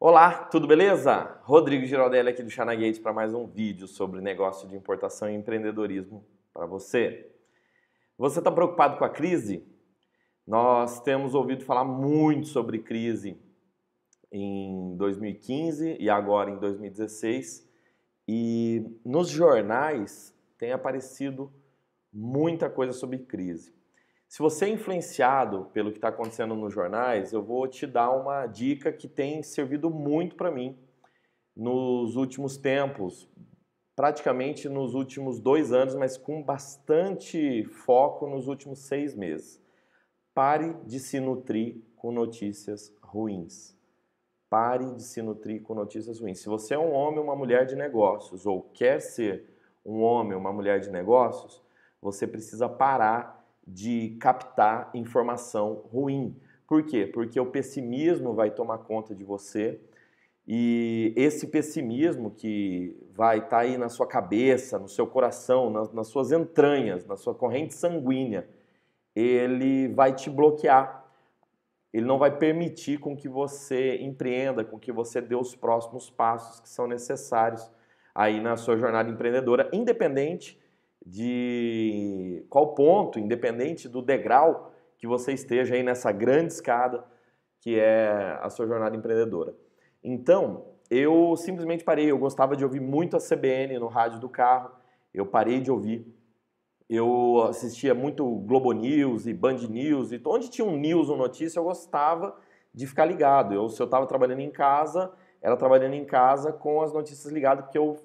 Olá, tudo beleza? Rodrigo Giraldelli aqui do Gates para mais um vídeo sobre negócio de importação e empreendedorismo para você. Você está preocupado com a crise? Nós temos ouvido falar muito sobre crise em 2015 e agora em 2016 e nos jornais tem aparecido muita coisa sobre crise. Se você é influenciado pelo que está acontecendo nos jornais, eu vou te dar uma dica que tem servido muito para mim nos últimos tempos, praticamente nos últimos dois anos, mas com bastante foco nos últimos seis meses. Pare de se nutrir com notícias ruins. Pare de se nutrir com notícias ruins. Se você é um homem ou uma mulher de negócios, ou quer ser um homem ou uma mulher de negócios, você precisa parar de captar informação ruim. Por quê? Porque o pessimismo vai tomar conta de você e esse pessimismo que vai estar tá aí na sua cabeça, no seu coração, nas suas entranhas, na sua corrente sanguínea, ele vai te bloquear. Ele não vai permitir com que você empreenda, com que você dê os próximos passos que são necessários aí na sua jornada empreendedora, independente de qual ponto, independente do degrau que você esteja aí nessa grande escada que é a sua jornada empreendedora. Então, eu simplesmente parei, eu gostava de ouvir muito a CBN no rádio do carro, eu parei de ouvir. Eu assistia muito Globo News e Band News, e então onde tinha um news, ou notícia, eu gostava de ficar ligado. Eu, se eu estava trabalhando em casa, era trabalhando em casa com as notícias ligadas, porque eu,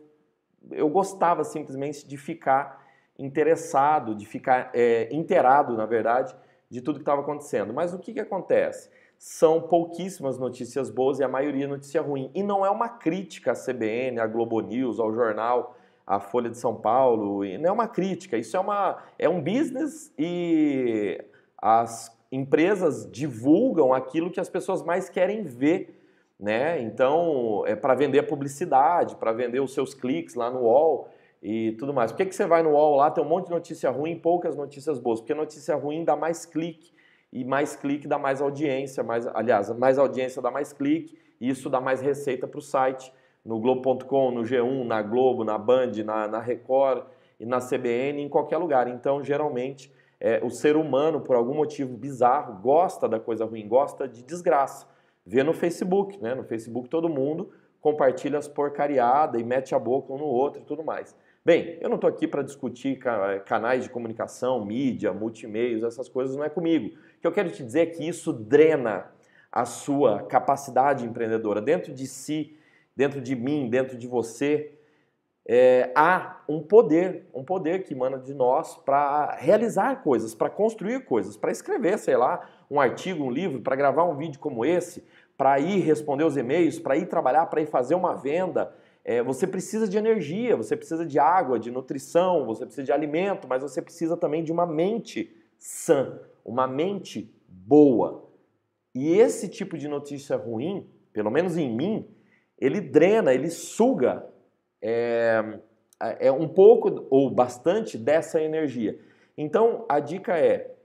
eu gostava simplesmente de ficar interessado, de ficar é, inteirado, na verdade, de tudo que estava acontecendo. Mas o que, que acontece? São pouquíssimas notícias boas e a maioria é notícia ruim. E não é uma crítica à CBN, à Globo News, ao jornal, à Folha de São Paulo. Não é uma crítica. Isso é, uma, é um business e as empresas divulgam aquilo que as pessoas mais querem ver. Né? Então, é para vender a publicidade, para vender os seus cliques lá no UOL e tudo mais. Por que, que você vai no UOL lá, tem um monte de notícia ruim, poucas notícias boas? Porque notícia ruim dá mais clique, e mais clique dá mais audiência, mais, aliás, mais audiência dá mais clique, e isso dá mais receita para o site, no Globo.com, no G1, na Globo, na Band, na, na Record, e na CBN, em qualquer lugar. Então, geralmente, é, o ser humano, por algum motivo bizarro, gosta da coisa ruim, gosta de desgraça. Vê no Facebook, né? No Facebook todo mundo compartilha as porcariadas e mete a boca um no outro e tudo mais. Bem, eu não estou aqui para discutir eh, canais de comunicação, mídia, multimeios, essas coisas não é comigo. O que eu quero te dizer é que isso drena a sua capacidade empreendedora. Dentro de si, dentro de mim, dentro de você, é, há um poder, um poder que emana de nós para realizar coisas, para construir coisas, para escrever, sei lá, um artigo, um livro, para gravar um vídeo como esse, para ir responder os e-mails, para ir trabalhar, para ir fazer uma venda, é, você precisa de energia, você precisa de água, de nutrição, você precisa de alimento, mas você precisa também de uma mente sã, uma mente boa. E esse tipo de notícia ruim, pelo menos em mim, ele drena, ele suga é, é um pouco ou bastante dessa energia. Então a dica é: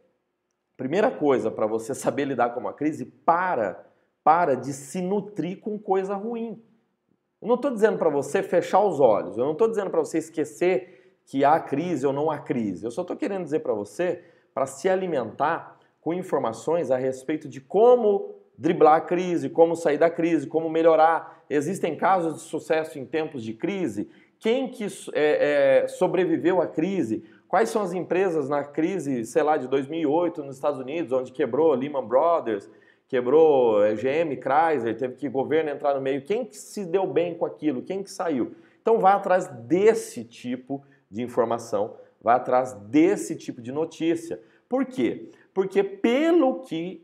primeira coisa para você saber lidar com uma crise, para, para de se nutrir com coisa ruim. Eu não estou dizendo para você fechar os olhos, eu não estou dizendo para você esquecer que há crise ou não há crise. Eu só estou querendo dizer para você para se alimentar com informações a respeito de como driblar a crise, como sair da crise, como melhorar. Existem casos de sucesso em tempos de crise. Quem que é, é, sobreviveu à crise? Quais são as empresas na crise, sei lá, de 2008 nos Estados Unidos, onde quebrou Lehman Brothers? quebrou GM, Chrysler, teve que governo entrar no meio. Quem que se deu bem com aquilo? Quem que saiu? Então vá atrás desse tipo de informação, vá atrás desse tipo de notícia. Por quê? Porque pelo que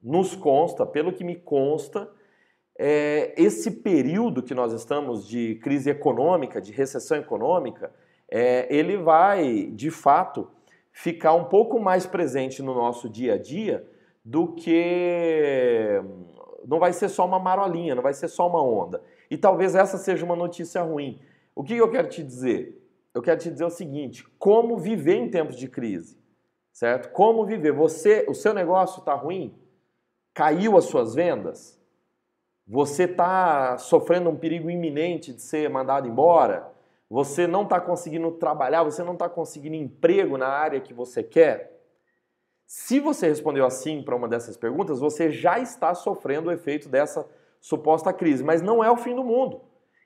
nos consta, pelo que me consta, é, esse período que nós estamos de crise econômica, de recessão econômica, é, ele vai, de fato, ficar um pouco mais presente no nosso dia a dia do que não vai ser só uma marolinha, não vai ser só uma onda. E talvez essa seja uma notícia ruim. O que eu quero te dizer? Eu quero te dizer o seguinte: como viver em tempos de crise, certo? Como viver? Você, o seu negócio está ruim? Caiu as suas vendas? Você está sofrendo um perigo iminente de ser mandado embora? Você não está conseguindo trabalhar? Você não está conseguindo emprego na área que você quer? Se você respondeu assim para uma dessas perguntas, você já está sofrendo o efeito dessa suposta crise, mas não é o fim do mundo.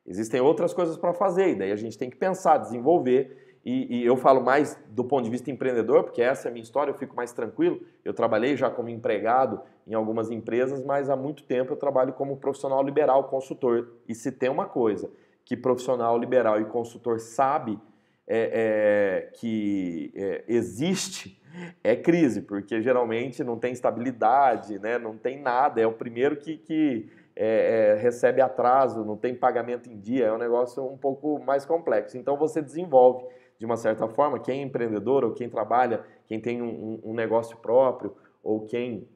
Existem outras coisas para fazer, e daí a gente tem que pensar, desenvolver. E, e, eu falo mais do ponto de vista empreendedor, porque essa é a minha história, eu fico mais tranquilo. Eu trabalhei já como empregado em algumas empresas, mas há muito tempo eu trabalho como profissional liberal, consultor. E se tem uma coisa que profissional liberal e consultor sabe é, é, que é, existe é crise, porque geralmente não tem estabilidade, né? não tem nada, é o primeiro que, que é, é, recebe atraso, não tem pagamento em dia, é um negócio um pouco mais complexo. Então você desenvolve, de uma certa forma, quem é empreendedor ou quem trabalha, quem tem um, um negócio próprio ou quem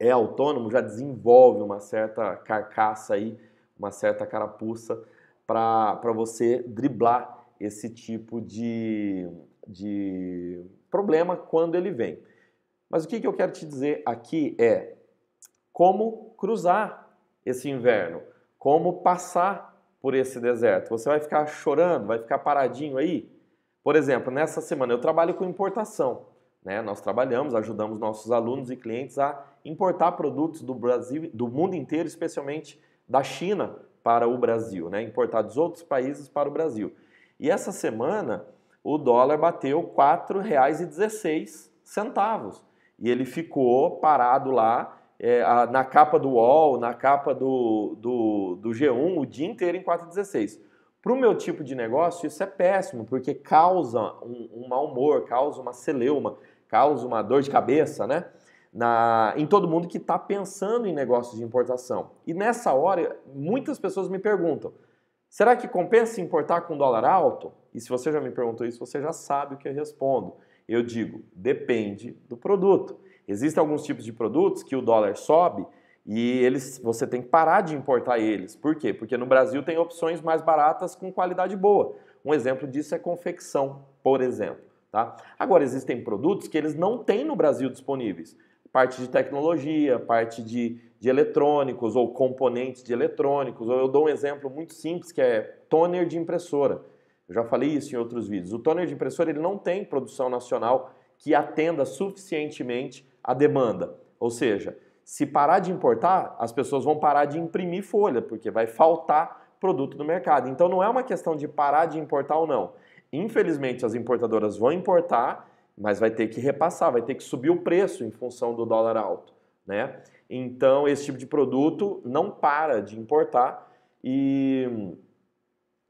é autônomo, já desenvolve uma certa carcaça aí, uma certa carapuça para você driblar esse tipo de, de problema quando ele vem. Mas o que, que eu quero te dizer aqui é como cruzar esse inverno, como passar por esse deserto. Você vai ficar chorando, vai ficar paradinho aí? Por exemplo, nessa semana eu trabalho com importação. Né? Nós trabalhamos, ajudamos nossos alunos e clientes a importar produtos do Brasil, do mundo inteiro, especialmente da China para o Brasil, né? importar dos outros países para o Brasil. E essa semana o dólar bateu R$ 4,16 e ele ficou parado lá é, na capa do UOL, na capa do, do, do G1 o dia inteiro em 4,16. Para o meu tipo de negócio, isso é péssimo, porque causa um, um mau humor, causa uma celeuma, causa uma dor de cabeça, né? Na, em todo mundo que está pensando em negócios de importação. E nessa hora, muitas pessoas me perguntam: Será que compensa importar com dólar alto? E se você já me perguntou isso, você já sabe o que eu respondo. Eu digo, depende do produto. Existem alguns tipos de produtos que o dólar sobe e eles, você tem que parar de importar eles. Por quê? Porque no Brasil tem opções mais baratas com qualidade boa. Um exemplo disso é confecção, por exemplo. Tá? Agora, existem produtos que eles não têm no Brasil disponíveis. Parte de tecnologia, parte de de eletrônicos ou componentes de eletrônicos. Ou eu dou um exemplo muito simples que é toner de impressora. Eu já falei isso em outros vídeos. O toner de impressora ele não tem produção nacional que atenda suficientemente a demanda. Ou seja, se parar de importar, as pessoas vão parar de imprimir folha, porque vai faltar produto no mercado. Então não é uma questão de parar de importar ou não. Infelizmente, as importadoras vão importar, mas vai ter que repassar, vai ter que subir o preço em função do dólar alto né? Então esse tipo de produto não para de importar e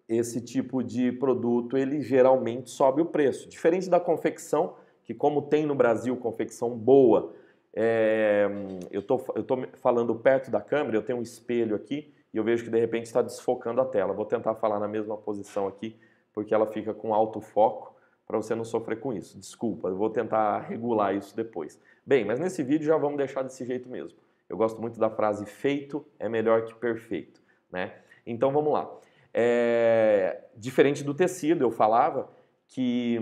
esse tipo de produto ele geralmente sobe o preço, diferente da confecção que como tem no Brasil confecção boa, é, eu tô, estou falando perto da câmera, eu tenho um espelho aqui e eu vejo que de repente está desfocando a tela. Vou tentar falar na mesma posição aqui, porque ela fica com alto foco para você não sofrer com isso. Desculpa, eu vou tentar regular isso depois. Bem, mas nesse vídeo já vamos deixar desse jeito mesmo. Eu gosto muito da frase feito é melhor que perfeito, né? Então vamos lá. É... Diferente do tecido, eu falava que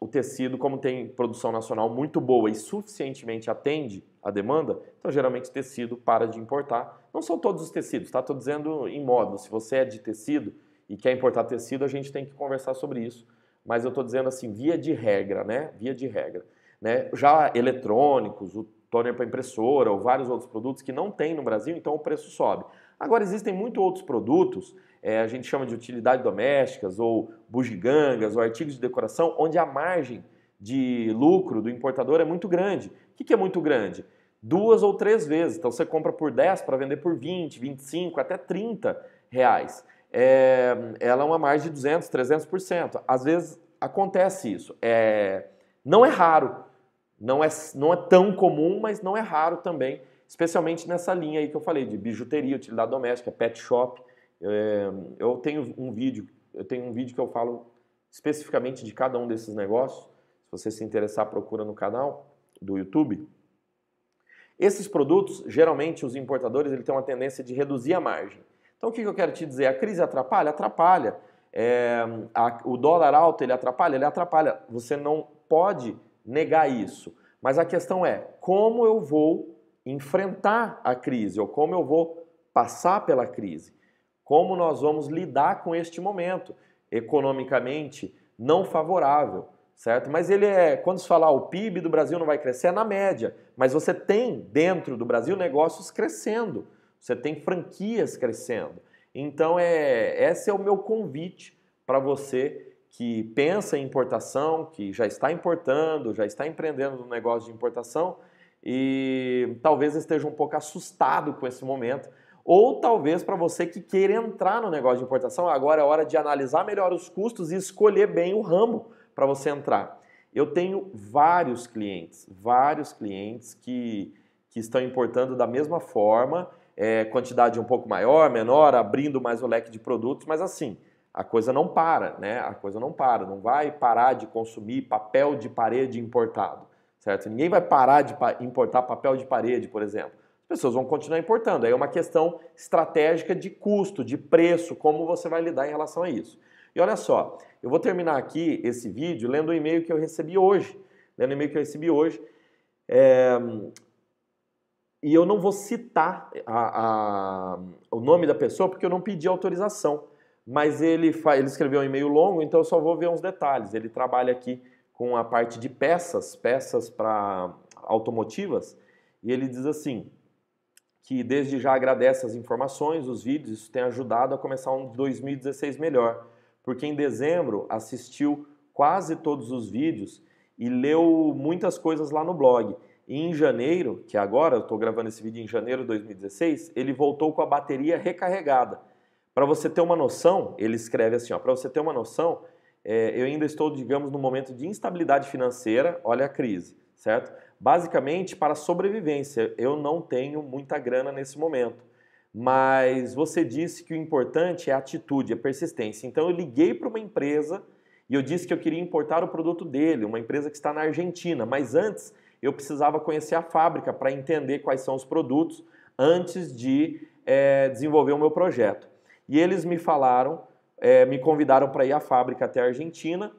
o tecido, como tem produção nacional muito boa e suficientemente atende a demanda, então geralmente o tecido para de importar. Não são todos os tecidos, tá? Estou dizendo em módulo. Se você é de tecido e quer importar tecido, a gente tem que conversar sobre isso mas eu estou dizendo assim, via de regra, né? Via de regra. Né? Já eletrônicos, o toner para impressora ou vários outros produtos que não tem no Brasil, então o preço sobe. Agora, existem muitos outros produtos, é, a gente chama de utilidade domésticas ou bugigangas ou artigos de decoração, onde a margem de lucro do importador é muito grande. O que é muito grande? Duas ou três vezes. Então você compra por 10 para vender por 20, 25, até 30 reais é, ela é uma margem de 200, 300%. Às vezes acontece isso. É, não é raro, não é, não é tão comum, mas não é raro também, especialmente nessa linha aí que eu falei de bijuteria, utilidade doméstica, pet shop. É, eu tenho um vídeo, eu tenho um vídeo que eu falo especificamente de cada um desses negócios. Se você se interessar, procura no canal do YouTube. Esses produtos, geralmente os importadores, ele tem uma tendência de reduzir a margem. Então, o que eu quero te dizer? A crise atrapalha? Atrapalha. É, a, o dólar alto, ele atrapalha? Ele atrapalha. Você não pode negar isso. Mas a questão é como eu vou enfrentar a crise ou como eu vou passar pela crise. Como nós vamos lidar com este momento economicamente não favorável, certo? Mas ele é, quando se falar o PIB do Brasil não vai crescer, é na média. Mas você tem dentro do Brasil negócios crescendo você tem franquias crescendo. Então, é, esse é o meu convite para você que pensa em importação, que já está importando, já está empreendendo no negócio de importação e talvez esteja um pouco assustado com esse momento. Ou talvez para você que queira entrar no negócio de importação, agora é hora de analisar melhor os custos e escolher bem o ramo para você entrar. Eu tenho vários clientes, vários clientes que, que estão importando da mesma forma é, quantidade um pouco maior, menor, abrindo mais o leque de produtos, mas assim, a coisa não para, né? A coisa não para, não vai parar de consumir papel de parede importado, certo? Ninguém vai parar de importar papel de parede, por exemplo. As pessoas vão continuar importando. Aí é uma questão estratégica de custo, de preço, como você vai lidar em relação a isso. E olha só, eu vou terminar aqui esse vídeo lendo um e-mail que eu recebi hoje, lendo um e-mail que eu recebi hoje, é, e eu não vou citar a, a, o nome da pessoa porque eu não pedi autorização. Mas ele, ele escreveu um e-mail longo, então eu só vou ver uns detalhes. Ele trabalha aqui com a parte de peças, peças para automotivas, e ele diz assim: que desde já agradece as informações, os vídeos, isso tem ajudado a começar um 2016 melhor, porque em dezembro assistiu quase todos os vídeos e leu muitas coisas lá no blog. E em janeiro, que é agora eu estou gravando esse vídeo em janeiro de 2016, ele voltou com a bateria recarregada. Para você ter uma noção, ele escreve assim, para você ter uma noção, é, eu ainda estou, digamos, no momento de instabilidade financeira, olha a crise, certo? Basicamente para sobrevivência, eu não tenho muita grana nesse momento. Mas você disse que o importante é a atitude, é a persistência. Então eu liguei para uma empresa e eu disse que eu queria importar o produto dele, uma empresa que está na Argentina, mas antes eu precisava conhecer a fábrica para entender quais são os produtos antes de é, desenvolver o meu projeto. E eles me falaram, é, me convidaram para ir à fábrica até a Argentina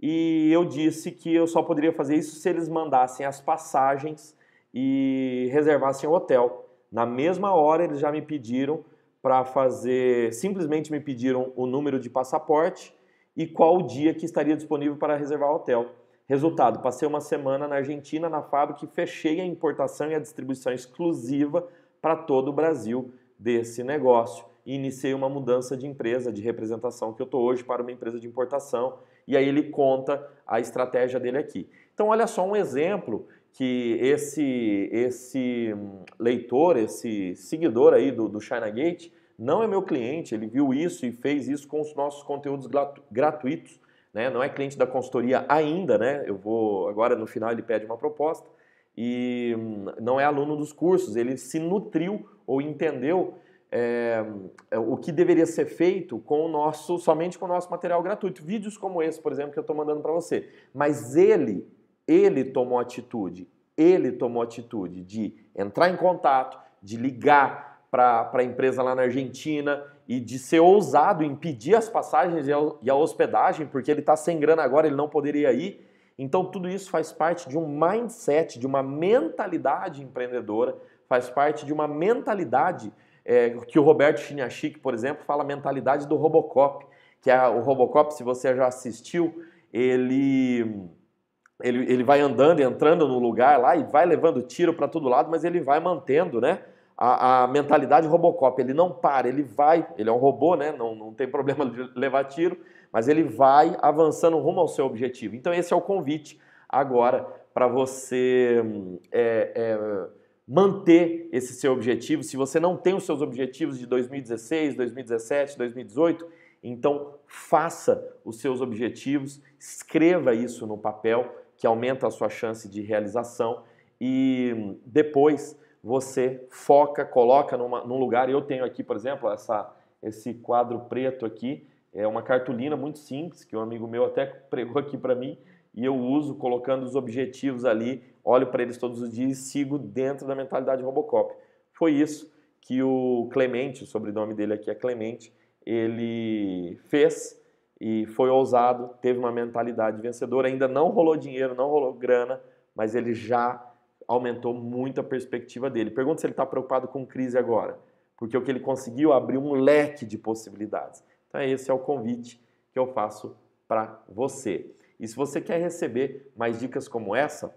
e eu disse que eu só poderia fazer isso se eles mandassem as passagens e reservassem o hotel. Na mesma hora eles já me pediram para fazer, simplesmente me pediram o número de passaporte e qual o dia que estaria disponível para reservar o hotel. Resultado: passei uma semana na Argentina, na fábrica, e fechei a importação e a distribuição exclusiva para todo o Brasil desse negócio. E iniciei uma mudança de empresa, de representação que eu estou hoje para uma empresa de importação. E aí ele conta a estratégia dele aqui. Então, olha só um exemplo que esse, esse hum, leitor, esse seguidor aí do, do Gate não é meu cliente, ele viu isso e fez isso com os nossos conteúdos gratuitos né? Não é cliente da consultoria ainda, né? Eu vou agora no final ele pede uma proposta e hum, não é aluno dos cursos. Ele se nutriu ou entendeu é, o que deveria ser feito com o nosso somente com o nosso material gratuito, vídeos como esse, por exemplo, que eu estou mandando para você. Mas ele ele tomou atitude, ele tomou atitude de entrar em contato, de ligar para a empresa lá na Argentina, e de ser ousado em pedir as passagens e a hospedagem, porque ele está sem grana agora, ele não poderia ir. Então, tudo isso faz parte de um mindset, de uma mentalidade empreendedora, faz parte de uma mentalidade é, que o Roberto Chiniachik, por exemplo, fala mentalidade do Robocop, que é o Robocop, se você já assistiu, ele, ele, ele vai andando, entrando no lugar lá e vai levando tiro para todo lado, mas ele vai mantendo, né? a, a, mentalidade Robocop, ele não para, ele vai, ele é um robô, né? Não, não tem problema de levar tiro, mas ele vai avançando rumo ao seu objetivo. Então esse é o convite agora para você é, é, manter esse seu objetivo. Se você não tem os seus objetivos de 2016, 2017, 2018, então faça os seus objetivos, escreva isso no papel, que aumenta a sua chance de realização e depois você foca, coloca numa, num lugar. Eu tenho aqui, por exemplo, essa, esse quadro preto aqui. É uma cartolina muito simples, que um amigo meu até pregou aqui para mim, e eu uso colocando os objetivos ali, olho para eles todos os dias e sigo dentro da mentalidade Robocop. Foi isso que o Clemente, o sobrenome dele aqui é Clemente, ele fez e foi ousado, teve uma mentalidade vencedora, ainda não rolou dinheiro, não rolou grana, mas ele já aumentou muito a perspectiva dele. Pergunta se ele está preocupado com crise agora, porque o que ele conseguiu abriu um leque de possibilidades. Então, é esse é o convite que eu faço para você. E se você quer receber mais dicas como essa,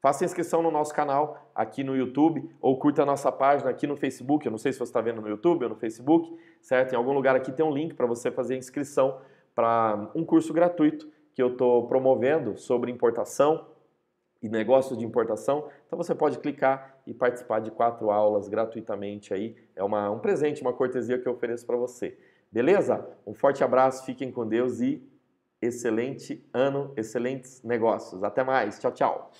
faça inscrição no nosso canal aqui no YouTube ou curta a nossa página aqui no Facebook. Eu não sei se você está vendo no YouTube ou no Facebook, certo? Em algum lugar aqui tem um link para você fazer inscrição para um curso gratuito que eu estou promovendo sobre importação, e negócios de importação. Então você pode clicar e participar de quatro aulas gratuitamente aí. É uma, um presente, uma cortesia que eu ofereço para você. Beleza? Um forte abraço, fiquem com Deus e excelente ano, excelentes negócios. Até mais. Tchau, tchau.